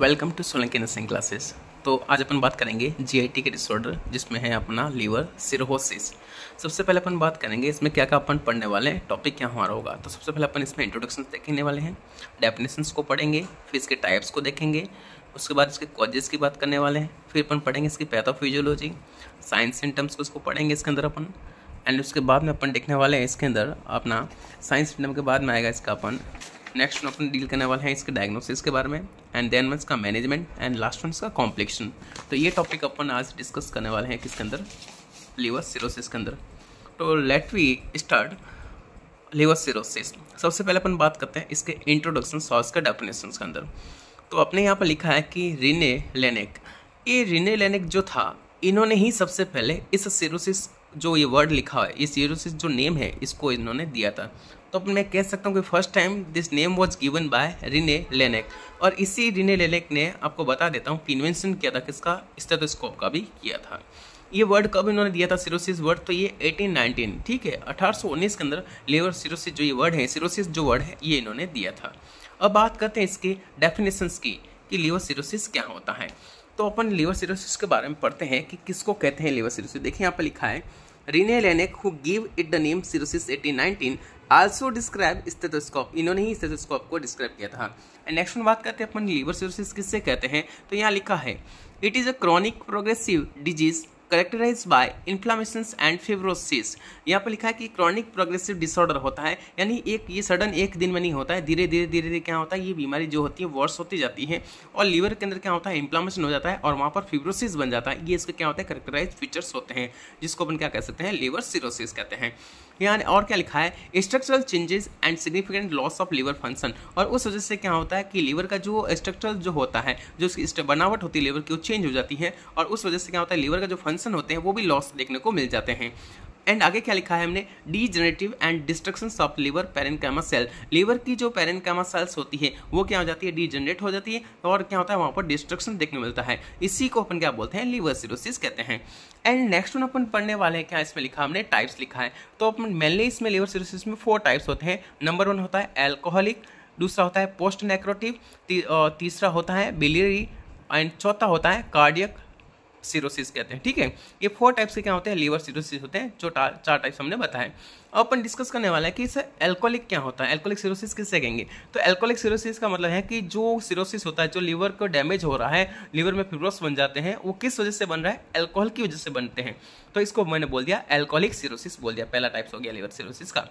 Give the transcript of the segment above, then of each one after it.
welcome to Solanki nursing classes तो आज अपन बात करेंगे जी के डिसऑर्डर जिसमें है अपना लीवर सिरोहोसिस सबसे पहले अपन बात करेंगे इसमें क्या क्या अपन पढ़ने वाले हैं टॉपिक क्या हमारा होगा तो सबसे पहले अपन इसमें इंट्रोडक्शन देखने वाले हैं डेफिनेशंस को पढ़ेंगे फिर इसके टाइप्स को देखेंगे उसके बाद इसके कॉजेज़ की बात करने वाले हैं फिर अपन पढ़ेंगे इसकी पैथोफिजियोलॉजी साइंस सिम्टम्स को इसको पढ़ेंगे इसके अंदर अपन एंड उसके बाद में अपन देखने वाले हैं इसके अंदर अपना साइंस सिम्टम के बाद में आएगा इसका अपन नेक्स्ट अपन डील करने वाले हैं इसके डायग्नोसिस के बारे में एंड देन वंस का मैनेजमेंट एंड लास्ट वंस का कॉम्प्लेक्शन तो ये टॉपिक अपन आज डिस्कस करने वाले हैं किसके अंदर लिवर सिरोसिस के अंदर तो let we start liver cirrhosis सबसे पहले अपन बात करते हैं इसके इंट्रोडक्शन सॉस का डेफिनेशन के अंदर तो अपने यहाँ पर लिखा है कि रिने लेनेक ये रिने लेनेक जो था इन्होंने ही सबसे पहले इस सिरोसिस जो ये वर्ड लिखा है ये सिरोसिस जो नेम है इसको इन्होंने दिया था तो मैं कह सकता हूँ कि first time this name was given by René Laennec और इसी रिने लेनेक ने आपको बता देता हूँ कि इन्वेंशन किया था किसका स्टेटोस्कोप का भी किया था ये वर्ड कब इन्होंने दिया था सिरोसिस वर्ड तो ये 1819 ठीक है 1819 के अंदर लेवर सिरोसिस जो ये वर्ड है सिरोसिस जो वर्ड है ये इन्होंने दिया था अब बात करते हैं इसके डेफिनेशंस की कि लेवर सिरोसिस क्या होता है तो अपन लीवर सिरोसिस के बारे में पढ़ते हैं कि किसको कहते हैं लेवर सिरोसिस देखिए यहाँ पर लिखा है Rene Laennec who give it the name cirrhosis 1819 also describe stethoscope इन्होंने ही स्टेथोस्कोप को डिस्क्राइब किया था एंड नेक्स्ट में बात करते हैं अपन लीवर सिरोसिस किससे कहते हैं तो यहाँ लिखा है it is a chronic progressive disease characterize by inflammation and fibrosis यहाँ पर लिखा है कि क्रॉनिक प्रोग्रेसिव डिसऑर्डर होता है यानी एक ये सडन एक दिन में नहीं होता है धीरे धीरे धीरे धीरे क्या होता है ये बीमारी जो होती है वर्स होती जाती है और लीवर के अंदर क्या होता है इन्फ्लामेशन हो जाता है और वहाँ पर फिब्रोसिस बन जाता है ये इसके क्या होता है करेक्टराइज फीचर्स होते हैं जिसको अपन क्या कह सकते हैं लीवर सीरोसिस कहते हैं यहाँ और क्या लिखा है structural changes and significant loss of liver function और उस वजह से क्या होता है कि लीवर का जो स्ट्रक्चरल जो होता है जो उसकी बनावट होती है लीवर की वो चेंज हो जाती है और उस वजह से क्या होता है लीवर का जो फंक्शन पर्सन होते हैं वो भी लॉस देखने को मिल जाते हैं एंड आगे क्या लिखा है हमने degenerative and destruction of liver parenchyma cell liver की जो पेरेनकामा सेल्स होती है वो क्या हो जाती है डी जनरेट हो जाती है और क्या होता है वहाँ पर डिस्ट्रक्शन देखने मिलता है इसी को अपन क्या बोलते हैं लीवर सिरोसिस कहते हैं एंड नेक्स्ट वन अपन पढ़ने वाले हैं क्या इसमें लिखा हमने टाइप्स लिखा है तो अपन मेनली इसमें लीवर सिरोसिस में फोर टाइप्स होते हैं नंबर वन होता है एल्कोहलिक दूसरा होता है पोस्ट नेक्रोटिव ती, तीसरा होता है बिलियरी एंड चौथा होता है कार्डियक सीरोसिस कहते हैं ठीक है ये फोर टाइप्स के क्या होते हैं लीवर सीरोसिस होते हैं जो चार टाइप्स हमने बताए अब अपन डिस्कस करने वाला है कि इसे एल्कोलिक क्या होता है एल्कोलिक सीरोसिस किससे कहेंगे तो एल्कोलिक सीरोसिस का मतलब है कि जो सीरोसिस होता है जो लीवर को डैमेज हो रहा है लीवर में फिब्रोस बन जाते हैं वो किस वजह से बन रहा है एल्कोहल की वजह से बनते हैं तो इसको मैंने बोल दिया एल्कोहलिक सीरोसिस बोल दिया पहला टाइप्स हो गया लीवर सीरोसिस का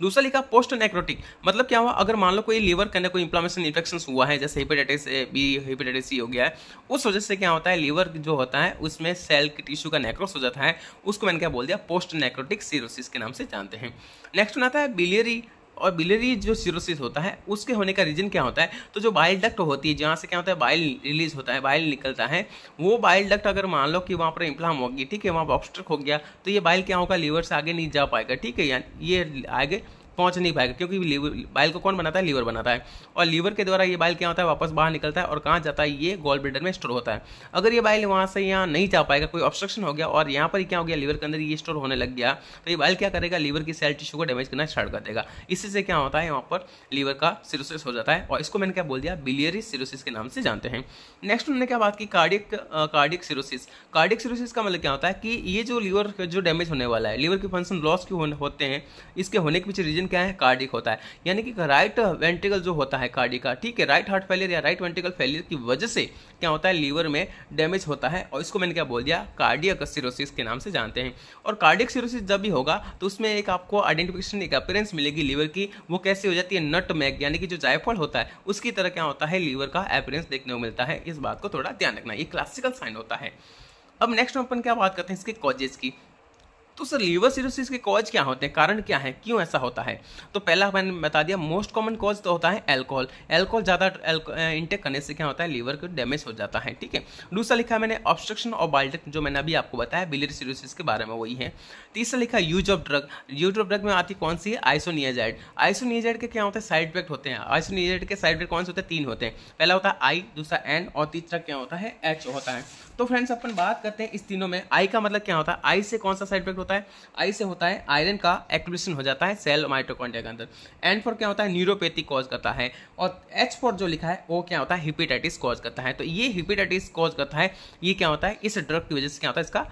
दूसरा लिखा पोस्ट नेक्रोटिक मतलब क्या हुआ अगर मान लो कोई लीवर के अंदर कोई इंफ्लामेशन इन्फेक्शन हुआ है जैसे ए बी हेपेटाइटिस सी हो गया है उस वजह से क्या होता है लीवर जो होता है उसमें सेल के टिश्यू का नेक्रोस हो जाता है उसको मैंने क्या बोल दिया पोस्ट नेक्रोटिक सीरोसिस के नाम से जानते हैं नेक्स्ट आता है बिलियरी और बिलरी जो सीरोसिस होता है उसके होने का रीजन क्या होता है तो जो बाइल डक्ट होती है जहाँ से क्या होता है बाइल रिलीज होता है बाइल निकलता है वो बाइल डक्ट अगर मान लो कि वहाँ पर इम्प्लाम होगी ठीक है वहाँ पर ऑब्स्ट्रक हो गया तो ये बाइल क्या होगा लीवर से आगे नहीं जा पाएगा ठीक है यानी ये आगे पहुंच नहीं पाएगा क्योंकि बाइल को कौन बनाता है लीवर बनाता है और लीवर के द्वारा ये बाइल क्या होता है वापस बाहर निकलता है और कहाँ जाता है ये गोल ब्लेडर में स्टोर होता है अगर ये बाइल वहाँ से यहाँ नहीं जा पाएगा कोई ऑब्स्ट्रक्शन हो गया और यहाँ पर क्या हो गया लीवर के अंदर ये स्टोर होने लग गया तो ये बाइल क्या करेगा लीवर की सेल टिश्यू को डैमेज करना स्टार्ट कर देगा इससे क्या होता है यहाँ पर लीवर का सिरोसिस हो जाता है और इसको मैंने क्या बोल दिया बिलियरी सिरोसिस के नाम से जानते हैं नेक्स्ट उन्होंने क्या बात की cardiac cardiac cirrhosis cardiac cirrhosis का मतलब क्या होता है कि ये जो लीवर जो डैमेज होने वाला है लीवर के फंक्शन लॉस क्यों होते हैं इसके होने के पीछे रीजन इंसुलिन क्या है कार्डिक होता है यानी कि राइट वेंट्रिकल जो होता है कार्डिक का ठीक है राइट हार्ट फेलियर या राइट वेंट्रिकल फेलियर की वजह से क्या होता है लीवर में डैमेज होता है और इसको मैंने क्या बोल दिया कार्डियक सिरोसिस के नाम से जानते हैं और कार्डियक सिरोसिस जब भी होगा तो उसमें एक आपको आइडेंटिफिकेशन एक अपेरेंस मिलेगी लीवर की वो कैसे हो जाती है नट मैग यानी कि जो जायफल होता है उसकी तरह क्या होता है लीवर का अपेरेंस देखने को मिलता है इस बात को थोड़ा ध्यान रखना ये क्लासिकल साइन होता है अब नेक्स्ट अपन क्या बात करते हैं इसके कॉजेज की तो सर लीवर सिरोसिस के कॉज क्या होते हैं कारण क्या है क्यों ऐसा होता है तो पहला मैंने बता दिया मोस्ट कॉमन कॉज तो होता है एल्कोहल एल्कोहल ज़्यादा इंटेक करने से क्या होता है लीवर को डैमेज हो जाता है ठीक है दूसरा लिखा मैंने ऑब्स्ट्रक्शन ऑफ बाल्टिक जो मैंने अभी आपको बताया बिलियर सिरोसिस के बारे में वही है तीसरा लिखा use of drug use of drug में आती कौन सी है आइसोनियाजाइड आइसोनियाजाइड के क्या होते हैं साइड इफेक्ट होते हैं आइसोनियाजाइड के साइड इफेक्ट कौन से होते हैं तीन होते हैं पहला होता है आई दूसरा एन और तीसरा क्या होता है एच होता है तो फ्रेंड्स अपन बात करते हैं इस तीनों में आई का मतलब क्या होता है आई से कौन सा साइड इफेक्ट होता है आई से होता है आयरन का एक्लूशन हो जाता है सेल माइटोकॉन्ड्रिया के अंदर एन फॉर क्या होता है न्यूरोपैथी कॉज करता है और एच फॉर जो लिखा है वो क्या होता है हिपेटाइटिस कॉज करता है तो ये हिपेटाइटिस कॉज करता है ये क्या होता है इस ड्रग की वजह से क्या होता है इसका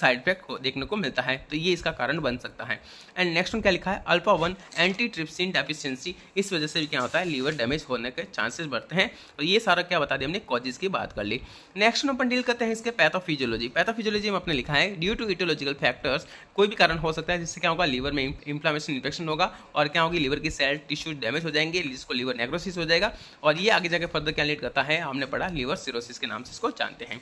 साइड इफेक्ट देखने को मिलता है तो ये इसका कारण बन सकता है एंड नेक्स्ट में क्या लिखा है alpha one anti trypsin deficiency इस वजह से भी क्या होता है लीवर डैमेज होने के चांसेस बढ़ते हैं तो ये सारा क्या बता दिया हमने कॉजेज की बात कर ली नेक्स्ट में अपन डील करते हैं इसके पैथोफिजियोलॉजी पैथोफिजियोलॉजी में अपने लिखा है ड्यू टू इटोलॉजिकल फैक्टर्स कोई भी कारण हो सकता है जिससे क्या होगा लीवर में इंफ्लामेशन इन्फेक्शन होगा और क्या होगी लीवर की सेल टिश्यू डैमेज हो जाएंगे जिसको लीवर नेक्रोसिस हो जाएगा और ये आगे जाकर फर्दर क्या लीड करता है हमने पढ़ा लीवर सिरोसिस के नाम से इसको जानते हैं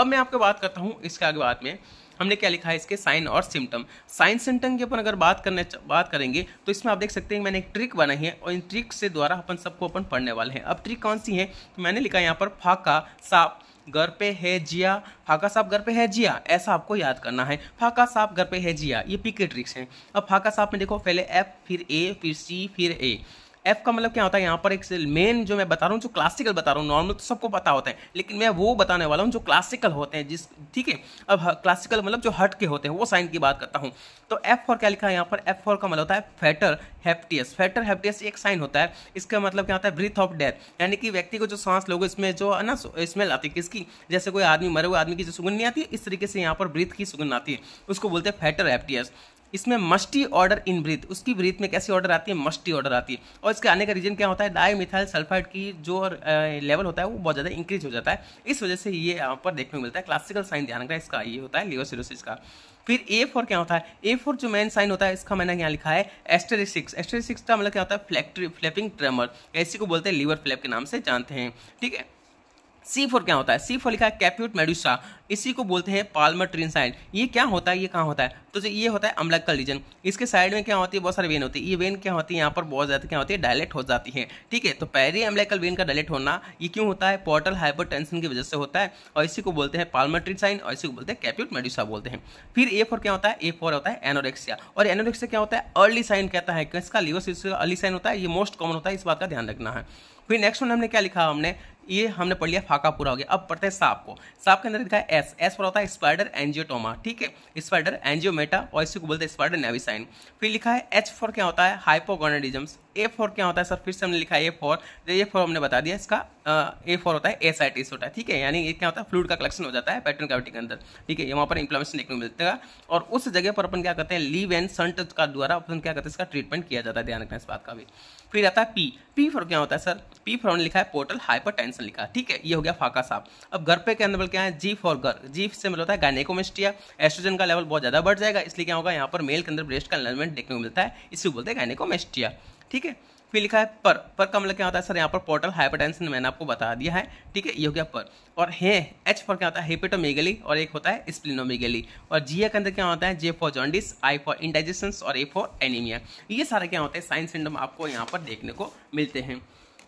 अब मैं आपको बात करता हूँ इसके आगे बात में हमने क्या लिखा है इसके साइन और सिम्टम साइन सिम्टम की अपन अगर बात करने बात करेंगे तो इसमें आप देख सकते हैं मैंने एक ट्रिक बनाई है और इन ट्रिक से द्वारा अपन सबको अपन पढ़ने वाले हैं अब ट्रिक कौन सी है तो मैंने लिखा है यहाँ पर फाका साफ घर पे है जिया फाका साहब घर पे है जिया ऐसा आपको याद करना है फाका साहब घर पे है जिया ये पीके ट्रिक्स हैं अब फाका साहब में देखो पहले एफ फिर ए फिर सी फिर ए एफ का मतलब क्या होता है यहाँ पर एक मेन जो मैं बता रहा हूँ जो क्लासिकल बता रहा हूँ नॉर्मल तो सबको पता होता है लेकिन मैं वो बताने वाला हूँ जो क्लासिकल होते हैं जिस ठीक है अब क्लासिकल मतलब जो हट के होते हैं वो साइन की बात करता हूँ तो एफ फोर क्या लिखा है यहाँ पर एफ फोर का मतलब होता है फैटर हैप्टियस फैटर हैप्टियस एक साइन होता है इसका मतलब क्या होता है ब्रीथ ऑफ डेथ यानी कि व्यक्ति को जो सांस लोग इसमें जो है ना स्मेल आती है किसकी जैसे कोई आदमी मरे हुए आदमी की जो सुगंध नहीं आती इस तरीके से यहाँ पर ब्रीथ की सुगंध आती है उसको बोलते हैं फैटर हैप्टियस इसमें मस्टी ऑर्डर इन ब्रीथ उसकी ब्रीथ में कैसी ऑर्डर आती है मस्टी ऑर्डर आती है और इसके आने का रीजन क्या होता है डाई मिथाइल सल्फाइड की जो लेवल होता है वो बहुत ज़्यादा इंक्रीज हो जाता है इस वजह से ये यहाँ पर देखने को मिलता है क्लासिकल साइन ध्यान का इसका ये होता है सिरोसिस का फिर ए फोर क्या होता है ए फोर जो मेन साइन होता है इसका मैंने यहाँ लिखा है एस्टेरिसिक्स एस्टेरिसिक्स का मतलब क्या होता है फ्लैक्ट्री फ्लैपिंग ट्रेमर ऐसी को बोलते हैं लीवर फ्लैप के नाम से जानते हैं ठीक है सी फोर क्या होता है सी फोर लिखा है कैप्यूट मेडुसा इसी को बोलते हैं पालमर ट्रीन साइड ये क्या होता है ये कहाँ होता है तो जो ये होता है अम्लक का रीजन इसके साइड में क्या होती है बहुत सारी वेन होती है ये वेन क्या होती है यहाँ पर बहुत ज़्यादा क्या होती है डायलेक्ट हो जाती है ठीक है तो पैरी अम्लकल वेन का डायलेक्ट होना ये क्यों होता है पोर्टल हाइपर की वजह से होता है और इसी को बोलते हैं पालमर ट्रीन साइन और इसी को बोलते हैं कैप्यूट मेडुसा बोलते हैं फिर ए फोर क्या होता है ए फोर होता है एनोरेक्सिया और एनोरेक्सिया क्या होता है अर्ली साइन कहता है इसका लिवर अर्ली साइन होता है ये मोस्ट कॉमन होता है इस बात का ध्यान रखना है फिर नेक्स्ट वन हमने क्या लिखा हमने ये हमने पढ़ लिया फाका पूरा हो गया अब पढ़ते हैं सांप को सांप के अंदर दिखा है एस एस पर होता है स्पाइडर एंजियोटोमा ठीक है स्पाइडर एंजियोमेटा और इसी को बोलते हैं स्पाइडर नेविसाइन फिर लिखा है एच फॉर क्या होता है हाइपोगोनाडिजम्स ए फॉर क्या होता है सर फिर से हमने लिखा है ए फॉर तो ए फॉर हमने बता दिया इसका ए फॉर होता है एस एसाइटिस होता है ठीक है यानी क्या होता है फ्लूड का कलेक्शन हो जाता है पैटर्न कैविटी के अंदर ठीक है यहाँ पर इन्फ्लामेशन देखने को मिलता है और उस जगह पर अपन क्या करते हैं लीव एंड सन्ट का द्वारा अपन क्या करते हैं इसका ट्रीटमेंट किया जाता है ध्यान रखना इस बात का भी फिर आता है पी पी फॉर क्या होता है सर पी फॉर लिखा है पोर्टल टेंशन लिखा है ठीक है ये हो गया फाका साहब अब घर पे क्या नंबर मतलब क्या है जी फॉर घर जी से मतलब होता है गायनेकोमेस्टिया एस्ट्रोजन का लेवल बहुत ज़्यादा बढ़ जाएगा इसलिए क्या होगा यहाँ पर मेल के अंदर ब्रेस्ट का एलमेंट देखने को मिलता है इसी को बोलते हैं गायनेकोमेस्टिया ठीक है फिर लिखा है पर पर का मतलब क्या होता है सर यहाँ पर पोर्टल हाइपरटेंशन मैंने आपको बता दिया है ठीक है ये हो गया पर और हे एच पर क्या होता है हेपेटोमेगली और एक होता है स्प्लिनोमेगली और जी के अंदर क्या होता है J for jaundice I for indigestion और ए फॉर एनीमिया ये सारे क्या होते हैं साइंस सिंडम आपको यहाँ पर देखने को मिलते हैं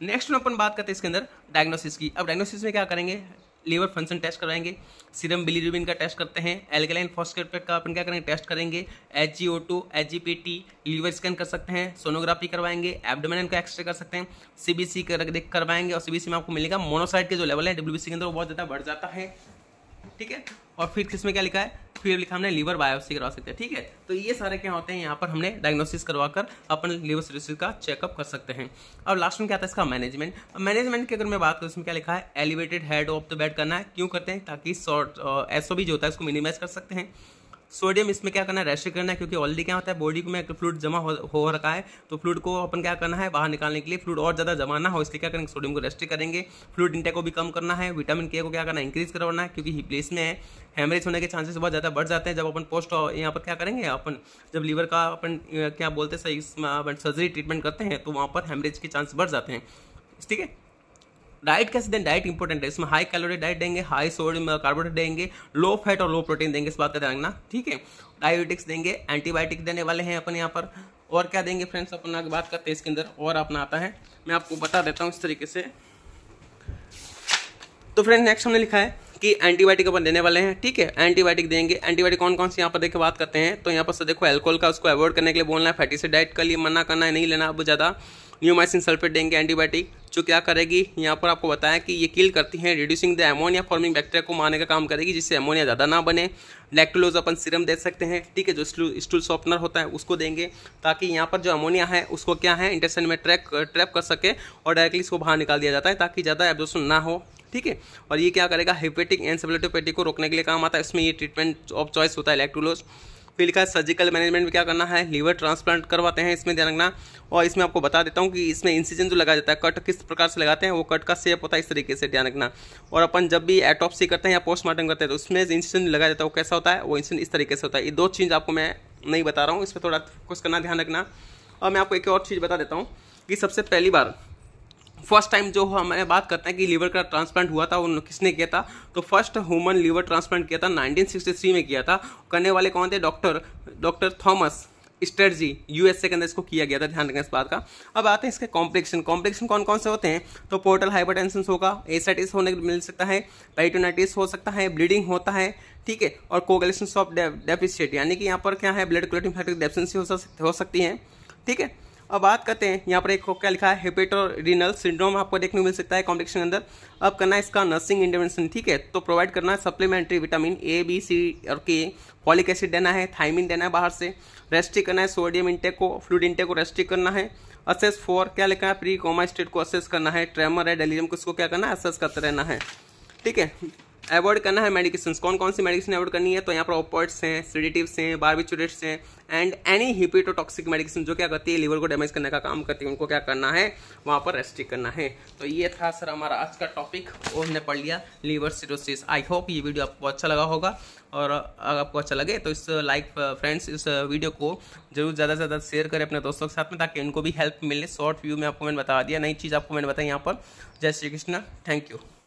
नेक्स्ट में अपन बात करते हैं इसके अंदर डायग्नोसिस की अब डायग्नोसिस में क्या करेंगे लीवर फंक्शन टेस्ट कराएंगे सीरम बिलीरुबिन का टेस्ट करते हैं एल्कलाइन फॉस्केट का अपन क्या करेंगे टेस्ट करेंगे H G O T H G P T liver scan कर सकते हैं सोनोग्राफी करवाएंगे एबडोमिन का एक्सरे कर सकते हैं सी बी सी करवाएंगे और सी बी सी में आपको मिलेगा मोनोसाइड के जो लेवल है डब्ल्यू बी सी के अंदर वो बहुत ज़्यादा बढ़ जाता है ठीक है और फिर इसमें क्या लिखा है फिर लिखा हमने लीवर बायोप्सी करवा सकते हैं ठीक है तो ये सारे क्या होते हैं यहाँ पर हमने डायग्नोसिस करवा कर अपन लीवर सर्विस का चेकअप कर सकते हैं अब लास्ट में क्या आता है इसका मैनेजमेंट मैनेजमेंट की अगर मैं बात करूँ इसमें क्या लिखा है elevated head of the bed करना है क्यों करते हैं ताकि शॉर्ट एसओ जो होता है उसको मिनिमाइज कर सकते हैं सोडियम इसमें क्या करना है रेस्ट करना है क्योंकि ऑलरेडी क्या होता है बॉडी में फ्लूड जमा हो, हो रखा है तो फ्लूड को अपन क्या करना है बाहर निकालने के लिए फ्लूड और ज़्यादा जमा ना हो इसलिए क्या करेंगे सोडियम को रेस्ट करेंगे फ्लूड इंटेक को भी कम करना है विटामिन के को क्या करना है इंक्रीज करवाना है क्योंकि हिप्लेस में है हेमरेज होने के चांसेस बहुत ज़्यादा बढ़ जाते हैं जब अपन पोस्ट यहाँ पर क्या करेंगे अपन जब लीवर का अपन क्या बोलते हैं सही सर्जरी ट्रीटमेंट करते हैं तो वहाँ पर हेमरेज के चांस बढ़ जाते हैं ठीक है डाइट कैसे दें डाइट इंपॉर्टेंट है इसमें हाई कैलोरी डाइट देंगे हाई सोडियम कार्बोहाइड्रेट देंगे लो फैट और लो प्रोटीन देंगे इस बात का ध्यान रखना ठीक है डायबिटिक्स देंगे एंटीबायोटिक देने वाले हैं अपन यहाँ पर और क्या देंगे फ्रेंड्स अपना बात करते हैं इसके अंदर और अपना आता है मैं आपको बता देता हूँ इस तरीके से तो फ्रेंड नेक्स्ट हमने लिखा है कि एंटीबायोटिक अपन देने वाले हैं ठीक है एंटीबायोटिक देंगे एंटीबायोटिक कौन कौन से यहाँ पर देखिए बात करते हैं तो यहाँ पर देखो एल्कोहल का उसको अवॉइड करने के लिए बोलना है फैटी से डाइट कर लिए मना करना है नहीं लेना अब ज़्यादा न्यूमाइसिन सल्फेट देंगे एंटीबायोटिक जो क्या करेगी यहाँ पर आपको बताया कि ये किल करती हैं reducing the ammonia forming bacteria को मारने का काम करेगी जिससे एमोनिया ज़्यादा ना बने लैक्टुलोज अपन सिरम दे सकते हैं ठीक है जो स्टूल सॉफ्टनर होता है उसको देंगे ताकि यहाँ पर जो अमोनिया है उसको क्या है इंटेस्टन में ट्रैक ट्रैप कर सके और डायरेक्टली इसको बाहर निकाल दिया जाता है ताकि ज़्यादा एब्जॉर्शन ना हो ठीक है और ये क्या करेगा हेपेटिक एंसेफेलोटोपैटिक को रोकने के लिए काम आता है इसमें ये ट्रीटमेंट ऑफ चॉइस होता है लैक्टुलोज फिर लिखा है सर्जिकल मैनेजमेंट में क्या करना है लीवर ट्रांसप्लांट करवाते हैं इसमें ध्यान रखना और इसमें आपको बता देता हूँ कि इसमें इंसिजन जो लगाया जाता है कट किस प्रकार से लगाते हैं वो कट का सेप होता है इस तरीके से ध्यान रखना और अपन जब भी एटोपसी करते हैं या पोस्टमार्टम करते हैं तो उसमें इंसिजन लगाया जाता है वो कैसा होता है वो इंसिजन इस तरीके से होता है ये दो चीज़ आपको मैं नहीं बता रहा हूँ इस पर थोड़ा फोकस करना ध्यान रखना और मैं आपको एक और चीज़ बता देता हूँ कि सबसे पहली बार फर्स्ट टाइम जो हमारे बात करते हैं कि लीवर का ट्रांसप्लांट हुआ था उन किसने किया था तो फर्स्ट ह्यूमन लीवर ट्रांसप्लांट किया था 1963 में किया था करने वाले कौन थे doctor doctor Thomas Starzl USA के अंदर इसको किया गया था ध्यान रखें इस बात का अब आते हैं इसके कॉम्प्लेक्शन कॉम्प्लेक्शन कौन कौन से होते हैं तो पोर्टल हाइपर होगा एसाइटिस होने मिल सकता है पैटोनाइटिस हो सकता है ब्लीडिंग होता है ठीक है और कोगलेशन ऑफ डेफिशिएट यानी कि यहाँ पर क्या है ब्लड क्लोटिंग फैक्टर डेफिशेंसी हो सकती है ठीक है अब बात करते हैं यहाँ पर एक क्या लिखा है हेपेटोरिनल सिंड्रोम आपको देखने को मिल सकता है कॉम्पिटिशन के अंदर अब करना है इसका नर्सिंग इंटरवेंशन ठीक है तो प्रोवाइड करना है supplementary vitamin A B C और के फॉलिक एसिड देना है थाइमिन देना है बाहर से रेस्ट्रिक करना है सोडियम इंटेक को फ्लूड इंटेक को रेस्ट्रिक करना है असेस फोर क्या लिखा है प्री कोमा स्टेट को असेस करना है ट्रेमर है डेलीरियम को इसको क्या करना है असेस करते रहना है ठीक है अवॉइड करना है मेडिकेशन कौन कौन सी मेडिकेशन अवॉइड करनी है तो यहाँ पर ओपर्ट्स हैं सीडिटिव्स हैं बारबिचुरेट्स हैं एंड एनी हिपेटोटॉक्सिक मेडिकेशन जो क्या करती है लीवर को डैमेज करने का काम करती है उनको क्या करना है वहाँ पर रेस्ट्रिक करना है तो ये था सर हमारा आज का टॉपिक वो हमने पढ़ लिया लीवर सीरोसिस आई होप ये वीडियो आपको अच्छा लगा होगा और अगर आपको अच्छा लगे तो इस लाइक फ्रेंड्स uh, इस वीडियो uh, को जरूर ज़्यादा से ज़्यादा शेयर करें अपने दोस्तों के साथ में ताकि उनको भी हेल्प मिले शॉर्ट व्यू में आपको मैंने बता दिया नई चीज़ आपको मैंने बताई यहाँ पर जय श्री कृष्णा थैंक यू